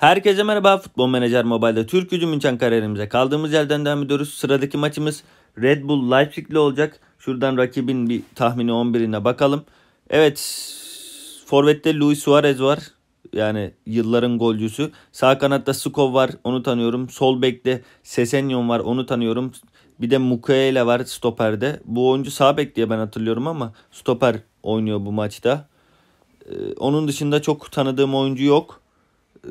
Herkese merhaba Futbol Menajer Mobile'da Türk Gücü München kararımıza kaldığımız yerden devam ediyoruz. Sıradaki maçımız Red Bull Leipzig'le olacak. Şuradan rakibin bir tahmini 11'ine bakalım. Evet Forvet'te Luis Suarez var. Yani yılların golcüsü. Sağ kanatta Skov var onu tanıyorum. Sol bekte Sesenyon var onu tanıyorum. Bir de Mukaele var stoperde. Bu oyuncu sağ bek diye ben hatırlıyorum ama stoper oynuyor bu maçta. Ee, onun dışında çok tanıdığım oyuncu yok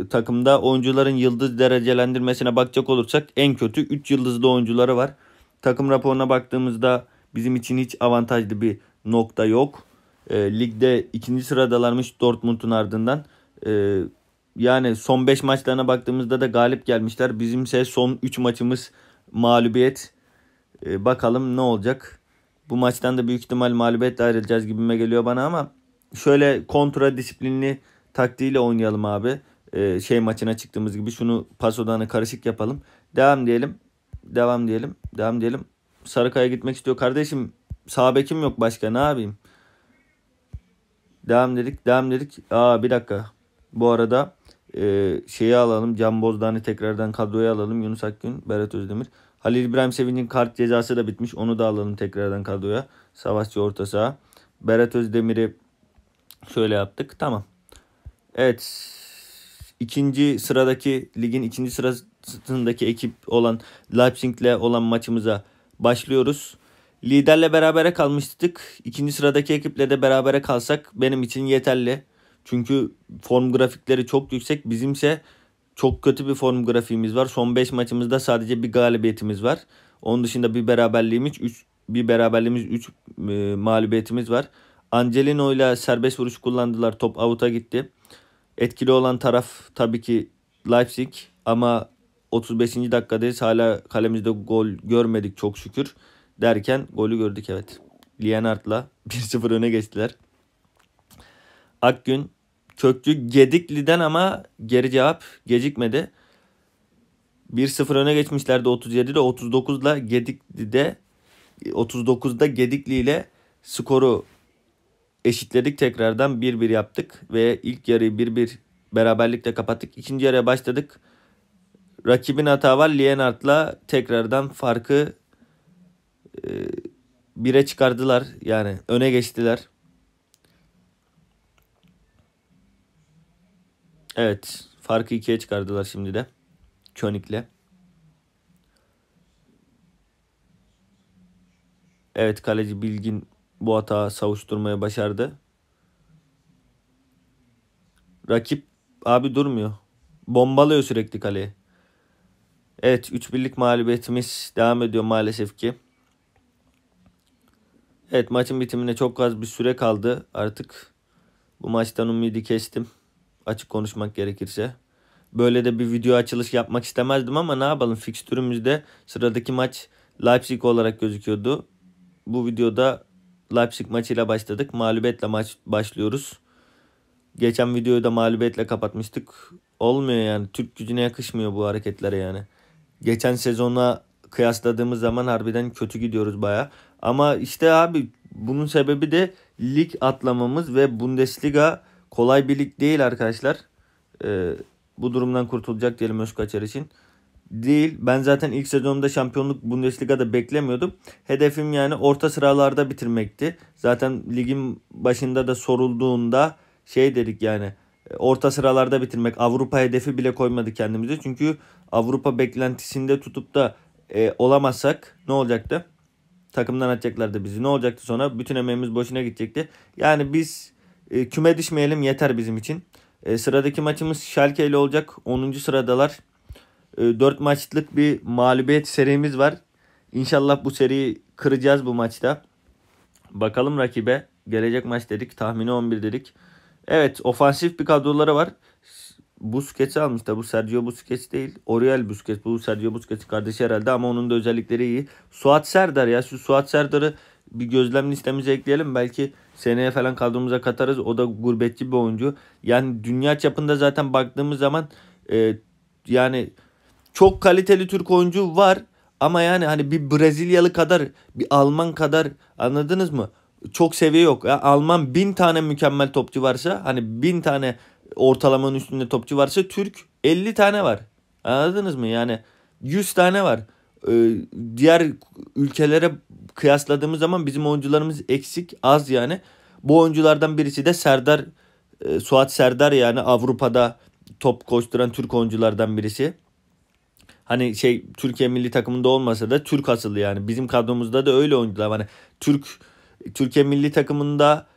takımda oyuncuların yıldız derecelendirmesine bakacak olursak en kötü 3 yıldızlı oyuncuları var. Takım raporuna baktığımızda bizim için hiç avantajlı bir nokta yok. E, ligde ikinci sıradalarmış Dortmund'un ardından. E, yani son 5 maçlarına baktığımızda da galip gelmişler. Bizimse son 3 maçımız mağlubiyet. E, bakalım ne olacak. Bu maçtan da büyük ihtimal mağlubiyetle ayrılacağız gibime geliyor bana ama şöyle kontra disiplinli taktiğiyle oynayalım abi. E, şey maçına çıktığımız gibi şunu pas odağına karışık yapalım. Devam diyelim. Devam diyelim. Devam diyelim. Sarıkaya gitmek istiyor. Kardeşim sağ bekim yok başka ne yapayım? Devam dedik. Devam dedik. Aa bir dakika. Bu arada e, şeyi alalım. Can Bozdağ'ını tekrardan kadroya alalım. Yunus Akgün, Berat Özdemir. Halil İbrahim Sevinç'in kart cezası da bitmiş. Onu da alalım tekrardan kadroya. Savaşçı orta saha. Berat Özdemir'i şöyle yaptık. Tamam. Evet ikinci sıradaki ligin ikinci sırasındaki ekip olan Leipzig'le olan maçımıza başlıyoruz. Liderle berabere kalmıştık. İkinci sıradaki ekiple de berabere kalsak benim için yeterli. Çünkü form grafikleri çok yüksek. Bizimse çok kötü bir form grafiğimiz var. Son 5 maçımızda sadece bir galibiyetimiz var. Onun dışında bir beraberliğimiz 3 bir beraberliğimiz 3 e, mağlubiyetimiz var. Angelino ile serbest vuruş kullandılar. Top avuta gitti. Etkili olan taraf tabii ki Leipzig ama 35. dakikadayız. Hala kalemizde gol görmedik çok şükür derken golü gördük evet. Lienard'la 1-0 öne geçtiler. Akgün köklü Gedikli'den ama geri cevap gecikmedi. 1-0 öne geçmişlerdi 37'de 39'da Gedikli'de 39'da Gedikli ile skoru eşitledik tekrardan 1-1 yaptık ve ilk yarıyı 1-1 beraberlikle kapattık. İkinci yarıya başladık. Rakibin hata var. Lienart'la tekrardan farkı e, bire çıkardılar. Yani öne geçtiler. Evet. Farkı ikiye çıkardılar şimdi de. Könik'le. Evet kaleci Bilgin bu hata savuşturmaya başardı. Rakip abi durmuyor. Bombalıyor sürekli kaleyi. Evet 3 birlik mağlubiyetimiz devam ediyor maalesef ki. Evet maçın bitimine çok az bir süre kaldı. Artık bu maçtan umudu kestim. Açık konuşmak gerekirse. Böyle de bir video açılış yapmak istemezdim ama ne yapalım fikstürümüzde sıradaki maç Leipzig olarak gözüküyordu. Bu videoda Leipzig maçıyla başladık. Mağlubiyetle maç başlıyoruz. Geçen videoyu da mağlubiyetle kapatmıştık. Olmuyor yani. Türk gücüne yakışmıyor bu hareketlere yani. Geçen sezona kıyasladığımız zaman harbiden kötü gidiyoruz baya. Ama işte abi bunun sebebi de lig atlamamız ve Bundesliga kolay bir lig değil arkadaşlar. Ee, bu durumdan kurtulacak diyelim Özkaçar için değil. Ben zaten ilk sezonumda şampiyonluk Bundesliga'da beklemiyordum. Hedefim yani orta sıralarda bitirmekti. Zaten ligin başında da sorulduğunda şey dedik yani e, orta sıralarda bitirmek. Avrupa hedefi bile koymadı kendimize. Çünkü Avrupa beklentisinde tutup da e, olamazsak ne olacaktı? Takımdan atacaklardı bizi. Ne olacaktı sonra? Bütün emeğimiz boşuna gidecekti. Yani biz e, küme düşmeyelim yeter bizim için. E, sıradaki maçımız Schalke ile olacak. 10. sıradalar. 4 ee, maçlık bir mağlubiyet serimiz var. İnşallah bu seriyi kıracağız bu maçta. Bakalım rakibe. Gelecek maç dedik. Tahmini 11 dedik. Evet ofansif bir kadroları var. Busquets'i almış da bu Sergio Busquets değil. Oriel Busquets. Bu Sergio Busquets kardeşi herhalde ama onun da özellikleri iyi. Suat Serdar ya şu Suat Serdar'ı bir gözlem listemize ekleyelim. Belki seneye falan kadromuza katarız. O da gurbetçi bir oyuncu. Yani dünya çapında zaten baktığımız zaman e, yani çok kaliteli Türk oyuncu var ama yani hani bir Brezilyalı kadar, bir Alman kadar anladınız mı? Çok seviye yok. Ya Alman bin tane mükemmel topçu varsa hani bin tane ortalamanın üstünde topçu varsa Türk 50 tane var. Anladınız mı? Yani 100 tane var. Ee, diğer ülkelere kıyasladığımız zaman bizim oyuncularımız eksik az yani. Bu oyunculardan birisi de Serdar e, Suat Serdar yani Avrupa'da top koşturan Türk oyunculardan birisi hani şey Türkiye milli takımında olmasa da Türk asıllı yani. Bizim kadromuzda da öyle oyuncular. Hani Türk Türkiye milli takımında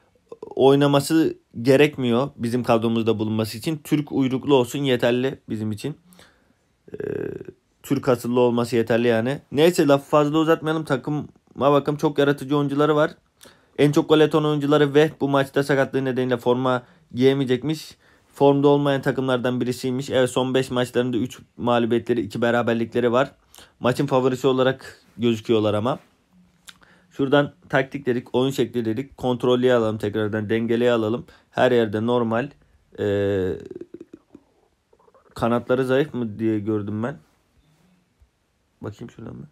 oynaması gerekmiyor bizim kadromuzda bulunması için. Türk uyruklu olsun yeterli bizim için. Ee, Türk asıllı olması yeterli yani. Neyse lafı fazla uzatmayalım. Takıma bakalım çok yaratıcı oyuncuları var. En çok gol atan oyuncuları ve bu maçta sakatlığı nedeniyle forma giyemeyecekmiş. Formda olmayan takımlardan birisiymiş. Evet son 5 maçlarında 3 mağlubiyetleri 2 beraberlikleri var. Maçın favorisi olarak gözüküyorlar ama. Şuradan taktik dedik, oyun şekli dedik. Kontrollü alalım tekrardan, dengeleye alalım. Her yerde normal. Ee, kanatları zayıf mı diye gördüm ben. Bakayım şuradan mı?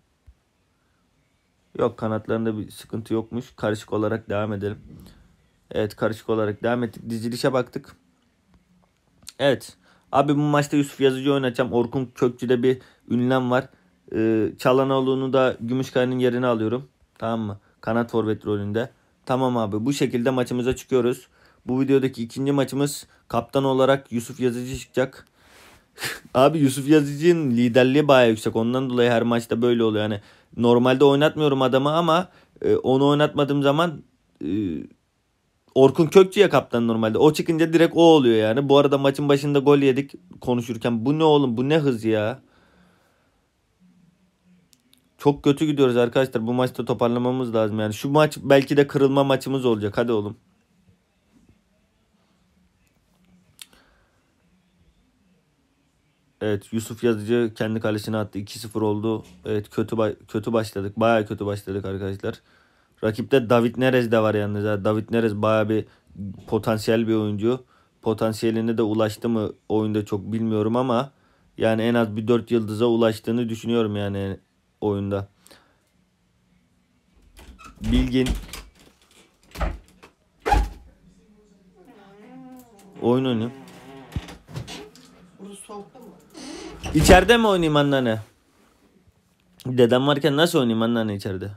Yok kanatlarında bir sıkıntı yokmuş. Karışık olarak devam edelim. Evet karışık olarak devam ettik. Dizilişe baktık. Evet. Abi bu maçta Yusuf Yazıcı oynatacağım. Orkun Kökçü'de bir ünlem var. Ee, Çalanoğlu'nu da Gümüşkaya'nın yerine alıyorum. Tamam mı? Kanat forvet rolünde. Tamam abi bu şekilde maçımıza çıkıyoruz. Bu videodaki ikinci maçımız kaptan olarak Yusuf Yazıcı çıkacak. abi Yusuf Yazıcı'nın liderliği baya yüksek. Ondan dolayı her maçta böyle oluyor. Yani normalde oynatmıyorum adamı ama e, onu oynatmadığım zaman e, Orkun Kökçü ya kaptan normalde. O çıkınca direkt o oluyor yani. Bu arada maçın başında gol yedik konuşurken. Bu ne oğlum bu ne hız ya. Çok kötü gidiyoruz arkadaşlar. Bu maçta toparlamamız lazım yani. Şu maç belki de kırılma maçımız olacak. Hadi oğlum. Evet Yusuf Yazıcı kendi kalesine attı. 2-0 oldu. Evet kötü kötü başladık. Baya kötü başladık arkadaşlar. Rakipte David Neres de var yalnız. David Neres baya bir potansiyel bir oyuncu. Potansiyeline de ulaştı mı oyunda çok bilmiyorum ama yani en az bir 4 yıldıza ulaştığını düşünüyorum yani oyunda. Bilgin Oyun oynuyor. İçeride mi oynayayım anneanne? Dedem varken nasıl oynayayım anneanne içeride?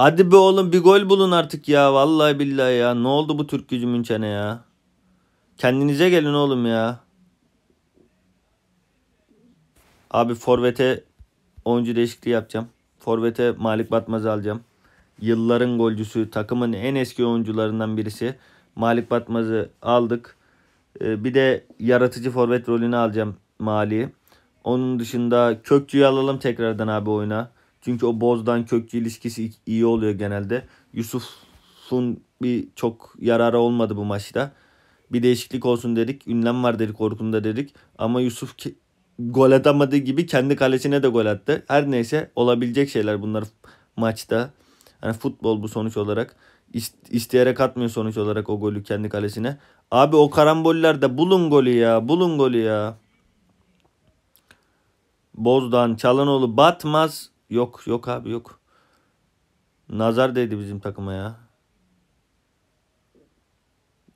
Hadi be oğlum bir gol bulun artık ya. Vallahi billahi ya. Ne oldu bu Türk gücü Münçen'e ya? Kendinize gelin oğlum ya. Abi Forvet'e oyuncu değişikliği yapacağım. Forvet'e Malik Batmazı alacağım. Yılların golcüsü, takımın en eski oyuncularından birisi. Malik Batmaz'ı aldık. Ee, bir de yaratıcı forvet rolünü alacağım Mali'yi. Onun dışında Kökçü'yü alalım tekrardan abi oyuna. Çünkü o bozdan kökçü ilişkisi iyi oluyor genelde. Yusuf'un bir çok yararı olmadı bu maçta. Bir değişiklik olsun dedik. Ünlem var dedik Orkun'da dedik. Ama Yusuf ki, gol atamadığı gibi kendi kalesine de gol attı. Her neyse olabilecek şeyler bunlar maçta. Yani futbol bu sonuç olarak. isteyerek atmıyor sonuç olarak o golü kendi kalesine. Abi o karambollerde bulun golü ya. Bulun golü ya. Bozdan Çalanoğlu batmaz. Yok yok abi yok. Nazar değdi bizim takıma ya.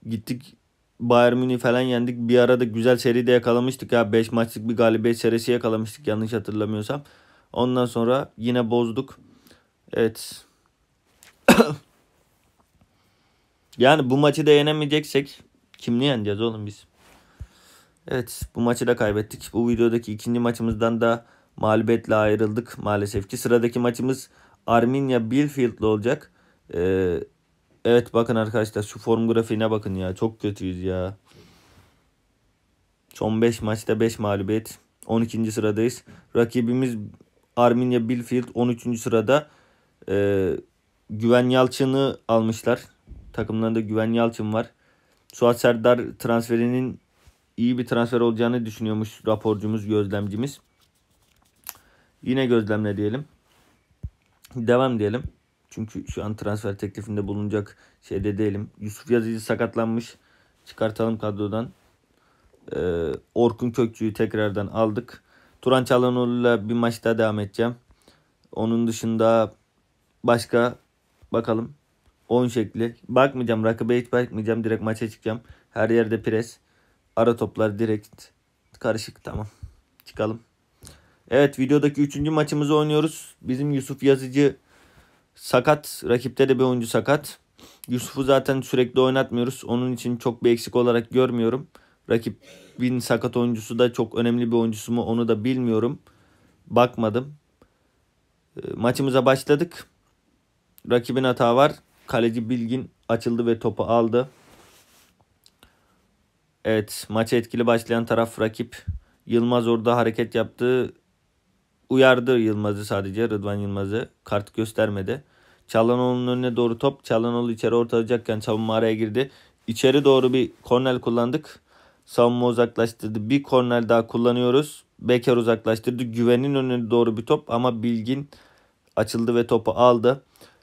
Gittik Bayern Münih falan yendik. Bir arada güzel seri de yakalamıştık ya. 5 maçlık bir galibiyet serisi yakalamıştık yanlış hatırlamıyorsam. Ondan sonra yine bozduk. Evet. yani bu maçı da yenemeyeceksek kimli yeneceğiz oğlum biz? Evet bu maçı da kaybettik. Bu videodaki ikinci maçımızdan da mağlubiyetle ayrıldık maalesef ki. Sıradaki maçımız Arminia Bielefield'le olacak. Ee, evet bakın arkadaşlar şu form grafiğine bakın ya. Çok kötüyüz ya. Son 5 maçta 5 mağlubiyet. 12. sıradayız. Rakibimiz Arminia Bielefeld 13. sırada. Ee, Güven Yalçın'ı almışlar. Takımlarında Güven Yalçın var. Suat Serdar transferinin iyi bir transfer olacağını düşünüyormuş raporcumuz, gözlemcimiz. Yine gözlemle diyelim. Devam diyelim. Çünkü şu an transfer teklifinde bulunacak şeyde değilim. Yusuf Yazıcı sakatlanmış. Çıkartalım kadrodan. Ee, Orkun Kökçü'yü tekrardan aldık. Turan Çalhanoğlu'yla bir maç daha devam edeceğim. Onun dışında başka bakalım. Oyun şekli. Bakmayacağım. Rakibe hiç bakmayacağım. Direkt maça çıkacağım. Her yerde pres. Ara toplar direkt. Karışık tamam. Çıkalım. Evet videodaki 3. maçımızı oynuyoruz. Bizim Yusuf Yazıcı sakat. Rakipte de bir oyuncu sakat. Yusuf'u zaten sürekli oynatmıyoruz. Onun için çok bir eksik olarak görmüyorum. Rakibin sakat oyuncusu da çok önemli bir oyuncusu mu onu da bilmiyorum. Bakmadım. Ee, maçımıza başladık. Rakibin hata var. Kaleci Bilgin açıldı ve topu aldı. Evet maça etkili başlayan taraf rakip. Yılmaz orada hareket yaptı uyardı Yılmaz'ı sadece Rıdvan Yılmaz'ı kart göstermedi. Çalhanoğlu'nun önüne doğru top. Çalhanoğlu içeri ortalayacakken savunma araya girdi. İçeri doğru bir kornel kullandık. Savunma uzaklaştırdı. Bir kornel daha kullanıyoruz. Bekar uzaklaştırdı. Güven'in önüne doğru bir top ama Bilgin açıldı ve topu aldı.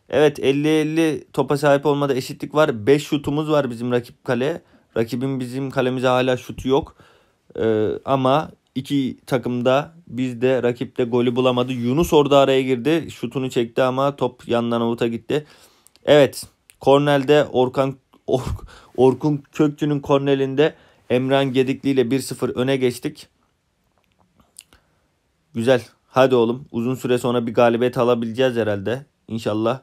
Evet 50-50 topa sahip olmada eşitlik var. 5 şutumuz var bizim rakip kaleye. Rakibin bizim kalemize hala şutu yok. Ee, ama İki takımda biz de rakip de golü bulamadı. Yunus orada araya girdi. Şutunu çekti ama top yandan avuta gitti. Evet. Kornel'de Orkan Or, Orkun Kökçü'nün kornelinde Emran Gedikli ile 1-0 öne geçtik. Güzel. Hadi oğlum. Uzun süre sonra bir galibiyet alabileceğiz herhalde. İnşallah.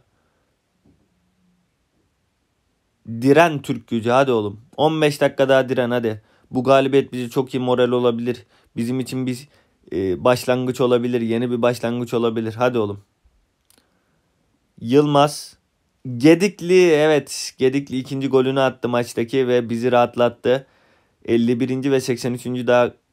Diren Türk gücü. Hadi oğlum. 15 dakika daha diren hadi. Bu galibiyet bizi çok iyi moral olabilir. Bizim için bir e, başlangıç olabilir, yeni bir başlangıç olabilir. Hadi oğlum. Yılmaz Gedikli evet Gedikli ikinci golünü attı maçtaki ve bizi rahatlattı. 51. ve 83.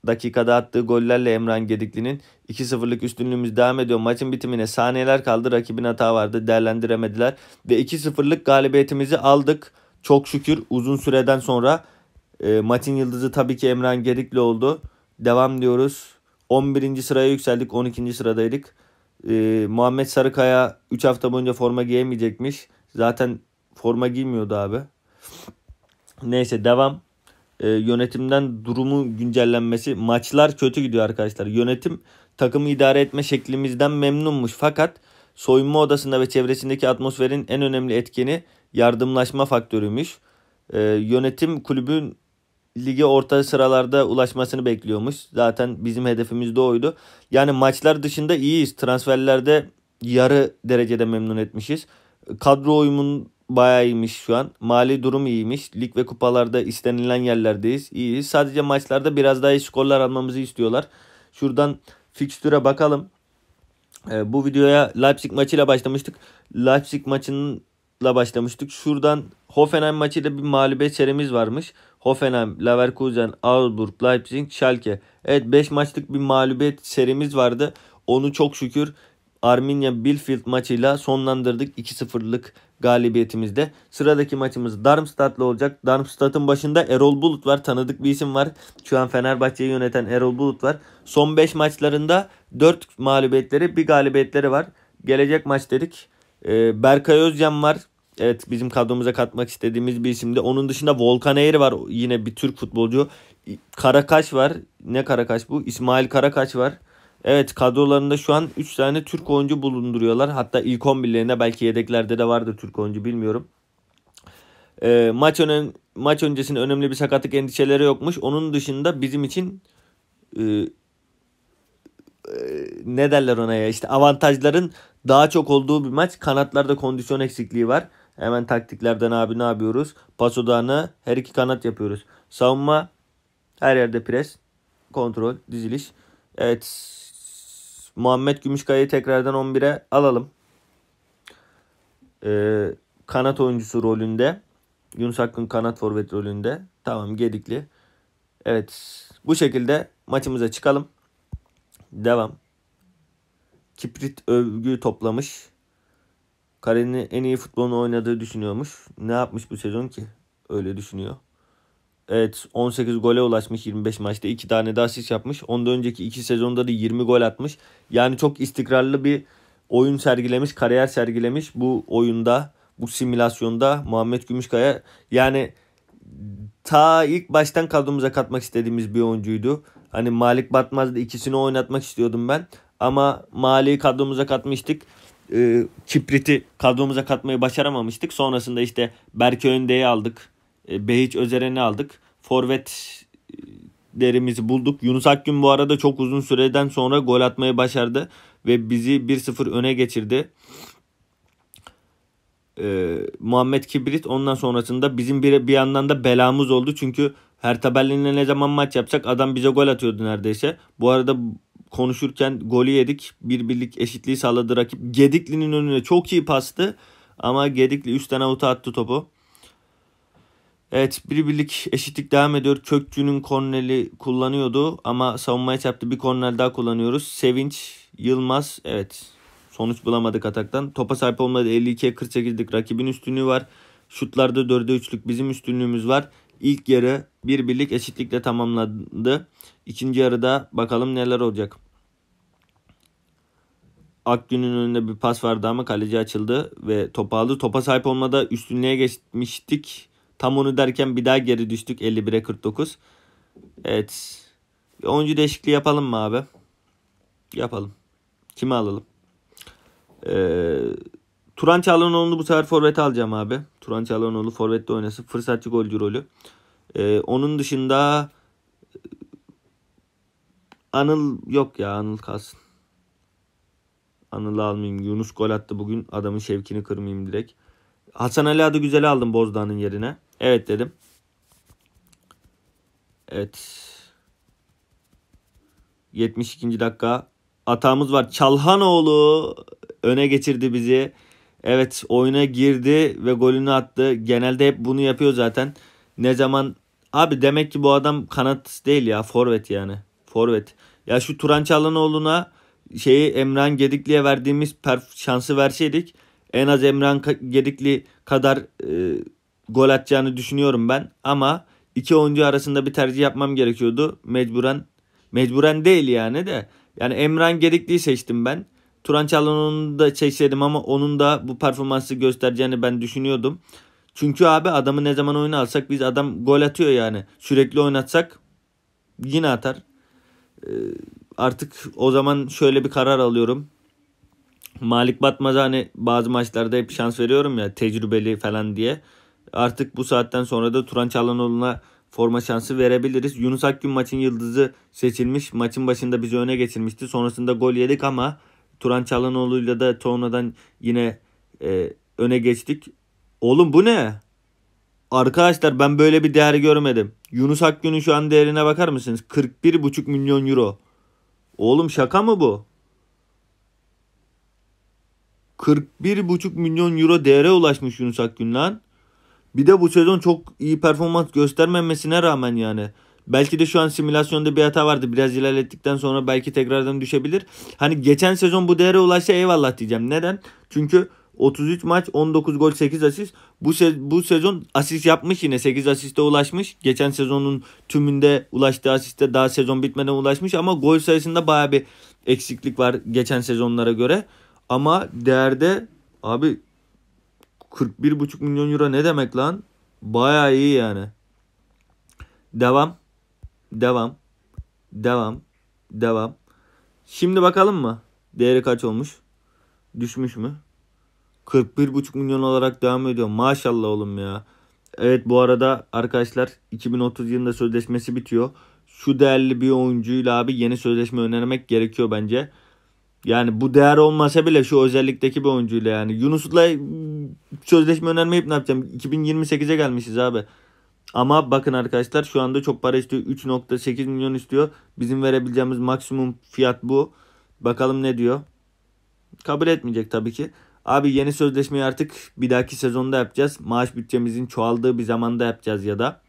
dakikada attığı gollerle Emran Gedikli'nin 2-0'lık üstünlüğümüz devam ediyor. Maçın bitimine saniyeler kaldı. Rakibin hata vardı. Değerlendiremediler. Ve 2-0'lık galibiyetimizi aldık. Çok şükür uzun süreden sonra e, maçın yıldızı tabii ki Emran Gedikli oldu. Devam diyoruz. 11. sıraya yükseldik. 12. sıradaydık. Ee, Muhammed Sarıkaya 3 hafta boyunca forma giyemeyecekmiş. Zaten forma giymiyordu abi. Neyse devam. Ee, yönetimden durumu güncellenmesi. Maçlar kötü gidiyor arkadaşlar. Yönetim takımı idare etme şeklimizden memnunmuş. Fakat soyunma odasında ve çevresindeki atmosferin en önemli etkeni yardımlaşma faktörüymüş. Ee, yönetim kulübün lige orta sıralarda ulaşmasını bekliyormuş. Zaten bizim hedefimiz de oydu. Yani maçlar dışında iyiyiz. Transferlerde yarı derecede memnun etmişiz. Kadro uyumun bayağı iyiymiş şu an. Mali durum iyiymiş. Lig ve kupalarda istenilen yerlerdeyiz. İyiyiz. Sadece maçlarda biraz daha iyi skorlar almamızı istiyorlar. Şuradan fikstüre bakalım. Ee, bu videoya Leipzig maçıyla başlamıştık. Leipzig maçının ile başlamıştık. Şuradan Hoffenheim maçıyla bir mağlubiyet serimiz varmış. Hoffenheim, Leverkusen, Augsburg, Leipzig, Schalke. Evet 5 maçlık bir mağlubiyet serimiz vardı. Onu çok şükür Arminia Billfield maçıyla sonlandırdık 2-0'lık galibiyetimizde. Sıradaki maçımız Darmstadt'la olacak. Darmstadt'ın başında Erol Bulut var. Tanıdık bir isim var. Şu an Fenerbahçe'yi yöneten Erol Bulut var. Son 5 maçlarında 4 mağlubiyetleri, bir galibiyetleri var. Gelecek maç dedik. E, Berkay Özcan var. Evet bizim kadromuza katmak istediğimiz bir isimdi. Onun dışında Volkan Eğri var yine bir Türk futbolcu. Karakaş var. Ne Karakaş bu? İsmail Karakaş var. Evet kadrolarında şu an 3 tane Türk oyuncu bulunduruyorlar. Hatta ilk 11'lerine belki yedeklerde de vardı Türk oyuncu bilmiyorum. E, maç önem maç öncesinde önemli bir sakatlık endişeleri yokmuş. Onun dışında bizim için e, e, ne derler ona ya işte avantajların daha çok olduğu bir maç. Kanatlarda kondisyon eksikliği var. Hemen taktiklerden abi ne yapıyoruz? Pas odağını her iki kanat yapıyoruz. Savunma her yerde pres, kontrol, diziliş. Evet. Muhammed Gümüşkaya'yı tekrardan 11'e alalım. Ee, kanat oyuncusu rolünde. Yunus Hakkın kanat forvet rolünde. Tamam gedikli. Evet. Bu şekilde maçımıza çıkalım. Devam kibrit övgü toplamış. Karenin en iyi futbolunu oynadığı düşünüyormuş. Ne yapmış bu sezon ki? Öyle düşünüyor. Evet 18 gole ulaşmış 25 maçta. 2 tane de asist yapmış. Ondan önceki 2 sezonda da 20 gol atmış. Yani çok istikrarlı bir oyun sergilemiş, kariyer sergilemiş. Bu oyunda, bu simülasyonda Muhammed Gümüşkaya yani ta ilk baştan kadromuza katmak istediğimiz bir oyuncuydu. Hani Malik Batmaz'da ikisini oynatmak istiyordum ben. Ama maliyi kadromuza katmıştık. E, Kiprit'i kadromuza katmayı başaramamıştık. Sonrasında işte Berke Önde'yi aldık. Ee, e, Behiç Özeren'i aldık. derimizi bulduk. Yunus Akgün bu arada çok uzun süreden sonra gol atmayı başardı. Ve bizi 1-0 öne geçirdi e, Muhammed Kibrit ondan sonrasında bizim bir, bir yandan da belamız oldu. Çünkü her Berlin'le ne zaman maç yapsak adam bize gol atıyordu neredeyse. Bu arada konuşurken golü yedik. Birbirlik eşitliği sağladı rakip. Gedikli'nin önüne çok iyi pastı. Ama Gedikli üstten tane avuta attı topu. Evet birbirlik eşitlik devam ediyor. Kökçü'nün korneli kullanıyordu ama savunmaya çarptı. Bir kornel daha kullanıyoruz. Sevinç, Yılmaz evet sonuç bulamadık ataktan. Topa sahip olmadı 52'ye 48'lik rakibin üstünlüğü var. Şutlarda 4'e 3'lük bizim üstünlüğümüz var. İlk yarı birbirlik eşitlikle tamamlandı. İkinci yarıda bakalım neler olacak. Akgün'ün önünde bir pas vardı ama kaleci açıldı ve topu aldı. Topa sahip olmada üstünlüğe geçmiştik. Tam onu derken bir daha geri düştük 51'e 49. Evet. Bir oyuncu değişikliği yapalım mı abi? Yapalım. Kimi alalım? Ee, Turan Çağlanoğlu'nu bu sefer forvete alacağım abi. Turan Çağlanoğlu forvette oynasın. Fırsatçı golcü rolü. Ee, onun dışında Anıl yok ya Anıl kalsın. Anıl'ı almayayım. Yunus gol attı bugün. Adamın şevkini kırmayayım direkt. Hasan Ali adı güzel aldım Bozdağ'ın yerine. Evet dedim. Evet. 72. dakika. Atağımız var. Çalhanoğlu öne geçirdi bizi. Evet oyuna girdi ve golünü attı. Genelde hep bunu yapıyor zaten. Ne zaman abi demek ki bu adam kanat değil ya forvet yani. Forvet. Ya şu Turan Çalhanoğlu'na şeyi Emran Gedikli'ye verdiğimiz perf- şansı verseydik en az Emran Gedikli kadar e, gol atacağını düşünüyorum ben. Ama iki oyuncu arasında bir tercih yapmam gerekiyordu. Mecburen mecburen değil yani de. Yani Emran Gedikli'yi seçtim ben. Turan Çalhanoğlu'nu da seçseydim ama onun da bu performansı göstereceğini ben düşünüyordum. Çünkü abi adamı ne zaman oyuna alsak biz adam gol atıyor yani. Sürekli oynatsak yine atar. Ee, artık o zaman şöyle bir karar alıyorum. Malik Batmaz'a hani bazı maçlarda hep şans veriyorum ya tecrübeli falan diye. Artık bu saatten sonra da Turan Çalhanoğlu'na forma şansı verebiliriz. Yunus Akgün maçın yıldızı seçilmiş. Maçın başında bizi öne geçirmişti. Sonrasında gol yedik ama Turan Çalhanoğlu'yla da Torna'dan yine e, öne geçtik. Oğlum bu ne? Arkadaşlar ben böyle bir değer görmedim. Yunus Akgün'ün şu an değerine bakar mısınız? 41,5 milyon euro. Oğlum şaka mı bu? 41,5 milyon euro değere ulaşmış Yunus Akgün lan. Bir de bu sezon çok iyi performans göstermemesine rağmen yani. Belki de şu an simülasyonda bir hata vardı. Biraz ilerlettikten sonra belki tekrardan düşebilir. Hani geçen sezon bu değere ulaşsa eyvallah diyeceğim. Neden? Çünkü 33 maç 19 gol 8 asist. Bu, se- bu sezon asist yapmış yine 8 asiste ulaşmış. Geçen sezonun tümünde ulaştığı asiste daha sezon bitmeden ulaşmış ama gol sayısında baya bir eksiklik var geçen sezonlara göre. Ama değerde abi 41,5 milyon euro ne demek lan? Baya iyi yani. Devam. Devam. Devam. Devam. Şimdi bakalım mı? Değeri kaç olmuş? Düşmüş mü? 41,5 milyon olarak devam ediyor. Maşallah oğlum ya. Evet bu arada arkadaşlar 2030 yılında sözleşmesi bitiyor. Şu değerli bir oyuncuyla abi yeni sözleşme önermek gerekiyor bence. Yani bu değer olmasa bile şu özellikteki bir oyuncuyla yani. Yunus'la sözleşme önermeyip ne yapacağım? 2028'e gelmişiz abi. Ama bakın arkadaşlar şu anda çok para istiyor. 3.8 milyon istiyor. Bizim verebileceğimiz maksimum fiyat bu. Bakalım ne diyor. Kabul etmeyecek tabii ki. Abi yeni sözleşmeyi artık bir dahaki sezonda yapacağız. Maaş bütçemizin çoğaldığı bir zamanda yapacağız ya da.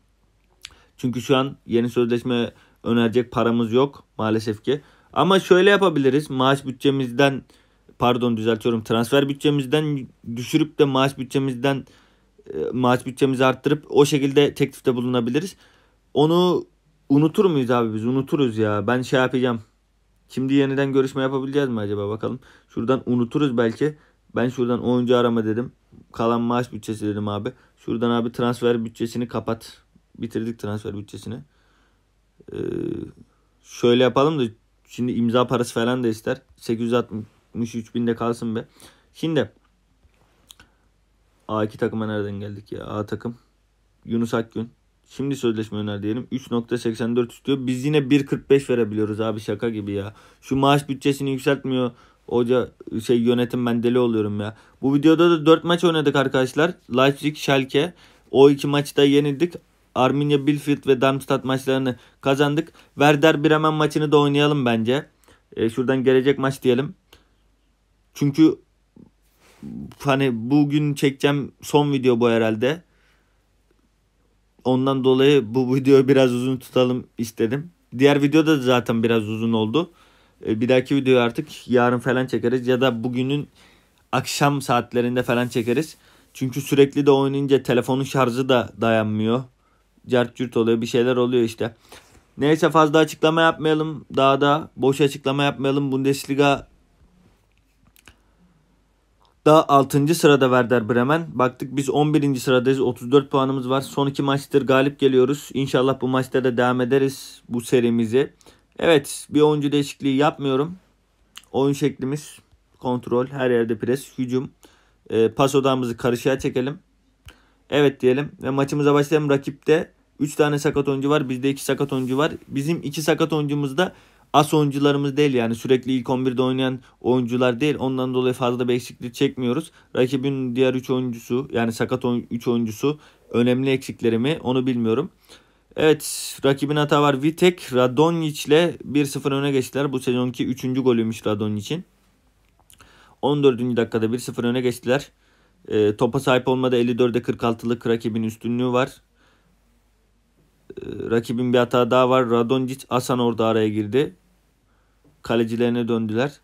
Çünkü şu an yeni sözleşme önerecek paramız yok maalesef ki. Ama şöyle yapabiliriz. Maaş bütçemizden pardon düzeltiyorum. Transfer bütçemizden düşürüp de maaş bütçemizden e, maaş bütçemizi arttırıp o şekilde teklifte bulunabiliriz. Onu unutur muyuz abi biz? Unuturuz ya. Ben şey yapacağım. Şimdi yeniden görüşme yapabileceğiz mi acaba bakalım. Şuradan unuturuz belki. Ben şuradan oyuncu arama dedim. Kalan maaş bütçesi dedim abi. Şuradan abi transfer bütçesini kapat. Bitirdik transfer bütçesini. Ee, şöyle yapalım da şimdi imza parası falan da ister. 863 binde kalsın be. Şimdi A2 takıma nereden geldik ya? A takım. Yunus Akgün. Şimdi sözleşme öner diyelim. 3.84 istiyor. Biz yine 1.45 verebiliyoruz abi şaka gibi ya. Şu maaş bütçesini yükseltmiyor. Hoca şey yönetim ben deli oluyorum ya. Bu videoda da 4 maç oynadık arkadaşlar. Leipzig, Schalke. O iki maçta yenildik. Arminia Bielefeld ve Darmstadt maçlarını kazandık. Werder Bremen maçını da oynayalım bence. E, şuradan gelecek maç diyelim. Çünkü hani bugün çekeceğim son video bu herhalde. Ondan dolayı bu videoyu biraz uzun tutalım istedim. Diğer videoda da zaten biraz uzun oldu. E, bir dahaki videoyu artık yarın falan çekeriz ya da bugünün akşam saatlerinde falan çekeriz. Çünkü sürekli de oynayınca telefonun şarjı da dayanmıyor. Cart cürt oluyor bir şeyler oluyor işte. Neyse fazla açıklama yapmayalım. Daha da boş açıklama yapmayalım. Bundesliga da 6. sırada Werder Bremen. Baktık biz 11. sıradayız. 34 puanımız var. Son iki maçtır galip geliyoruz. İnşallah bu maçta da devam ederiz bu serimizi. Evet bir oyuncu değişikliği yapmıyorum. Oyun şeklimiz kontrol her yerde pres hücum. E, pas odamızı karışığa çekelim. Evet diyelim ve maçımıza başlayalım. Rakipte 3 tane sakat oyuncu var. Bizde 2 sakat oyuncu var. Bizim 2 sakat oyuncumuz da as oyuncularımız değil yani sürekli ilk 11'de oynayan oyuncular değil. Ondan dolayı fazla bir eksiklik çekmiyoruz. Rakibin diğer 3 oyuncusu yani sakat 3 oyun, oyuncusu önemli mi? onu bilmiyorum. Evet rakibin hata var. Vitek Radonjic ile 1-0 öne geçtiler. Bu sezonki 3. golüymüş Radonjic'in. 14. dakikada 1-0 öne geçtiler. E, topa sahip olmada 54'e 46'lık rakibin üstünlüğü var. E, rakibin bir hata daha var. Radonjic Asan orada araya girdi. Kalecilerine döndüler.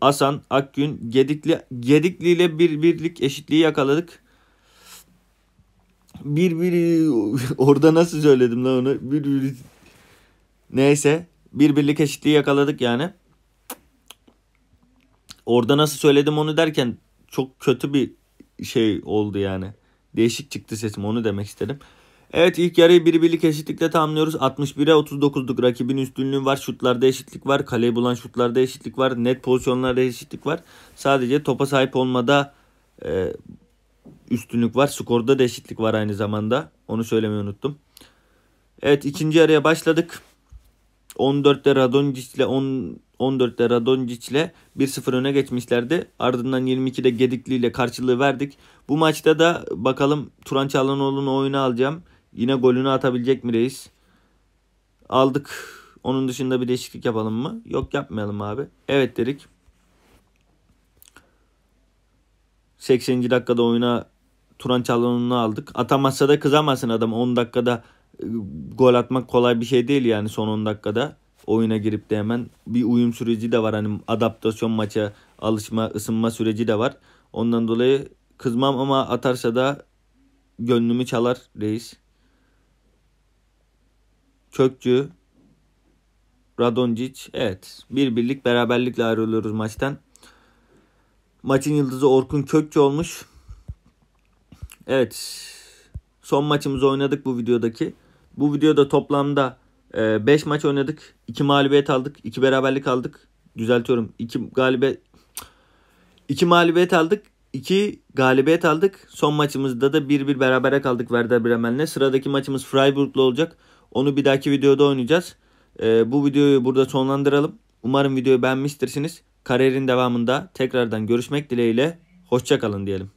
Asan, Akgün, Gedikli, Gedikli ile bir birlik eşitliği yakaladık bir bir orada nasıl söyledim lan onu? Bir, bir neyse bir birlik eşitliği yakaladık yani. Orada nasıl söyledim onu derken çok kötü bir şey oldu yani. Değişik çıktı sesim onu demek istedim. Evet ilk yarıyı bir birlik eşitlikle tamamlıyoruz. 61'e 39'luk rakibin üstünlüğü var. Şutlarda eşitlik var. Kaleyi bulan şutlarda eşitlik var. Net pozisyonlarda eşitlik var. Sadece topa sahip olmada e, üstünlük var. Skorda da eşitlik var aynı zamanda. Onu söylemeyi unuttum. Evet ikinci yarıya başladık. 14'te Radoncic ile 10 14'te Radoncic ile 1-0 öne geçmişlerdi. Ardından 22'de Gedikli ile karşılığı verdik. Bu maçta da bakalım Turan Çağlanoğlu'nu oyuna alacağım. Yine golünü atabilecek mi reis? Aldık. Onun dışında bir değişiklik yapalım mı? Yok yapmayalım abi. Evet dedik. 80. dakikada oyuna Turan Çalhanoğlu'nu aldık. Atamazsa da kızamazsın adam 10 dakikada e, gol atmak kolay bir şey değil yani son 10 dakikada oyuna girip de hemen bir uyum süreci de var. Hani adaptasyon maça alışma ısınma süreci de var. Ondan dolayı kızmam ama atarsa da gönlümü çalar reis. Kökçü, Radoncic. evet bir birlik beraberlikle ayrılıyoruz maçtan. Maçın yıldızı Orkun Kökçü olmuş. Evet. Son maçımızı oynadık bu videodaki. Bu videoda toplamda 5 e, maç oynadık. 2 mağlubiyet aldık. 2 beraberlik aldık. Düzeltiyorum. 2 galibiyet 2 mağlubiyet aldık. 2 galibiyet aldık. Son maçımızda da 1-1 berabere kaldık Werder Bremen'le. Sıradaki maçımız Freiburg'la olacak. Onu bir dahaki videoda oynayacağız. E, bu videoyu burada sonlandıralım. Umarım videoyu beğenmiştirsiniz. Kariyerin devamında tekrardan görüşmek dileğiyle hoşçakalın diyelim.